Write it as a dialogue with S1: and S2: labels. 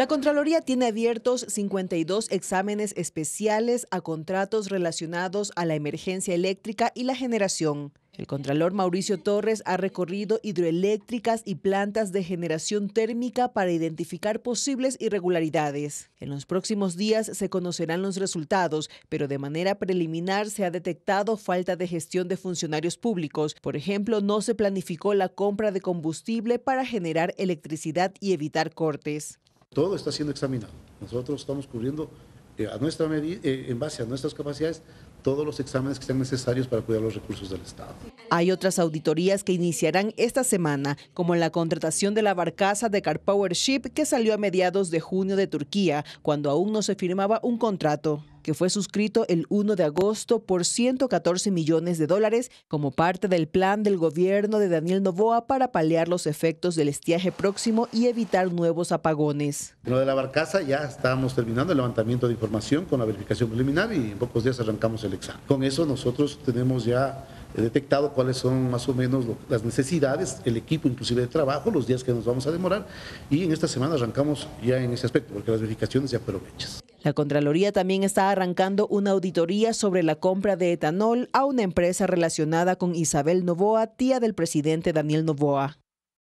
S1: La Contraloría tiene abiertos 52 exámenes especiales a contratos relacionados a la emergencia eléctrica y la generación. El Contralor Mauricio Torres ha recorrido hidroeléctricas y plantas de generación térmica para identificar posibles irregularidades. En los próximos días se conocerán los resultados, pero de manera preliminar se ha detectado falta de gestión de funcionarios públicos. Por ejemplo, no se planificó la compra de combustible para generar electricidad y evitar cortes
S2: todo está siendo examinado. Nosotros estamos cubriendo eh, a nuestra medida, eh, en base a nuestras capacidades todos los exámenes que sean necesarios para cuidar los recursos del Estado.
S1: Hay otras auditorías que iniciarán esta semana, como la contratación de la barcaza de Car Ship que salió a mediados de junio de Turquía, cuando aún no se firmaba un contrato que fue suscrito el 1 de agosto por 114 millones de dólares como parte del plan del gobierno de Daniel Novoa para paliar los efectos del estiaje próximo y evitar nuevos
S2: apagones. En lo de la barcaza ya estamos terminando el levantamiento de información con la verificación preliminar y en pocos días arrancamos el examen. Con eso nosotros tenemos ya eh, detectado cuáles son más o menos las necesidades, el equipo inclusive de trabajo, los días que nos vamos a demorar y en esta semana arrancamos ya en ese aspecto porque las verificaciones ya fueron hechas.
S1: La Contraloría también está arrancando una auditoría sobre la compra de etanol a una empresa relacionada con Isabel Novoa, tía del presidente Daniel Novoa.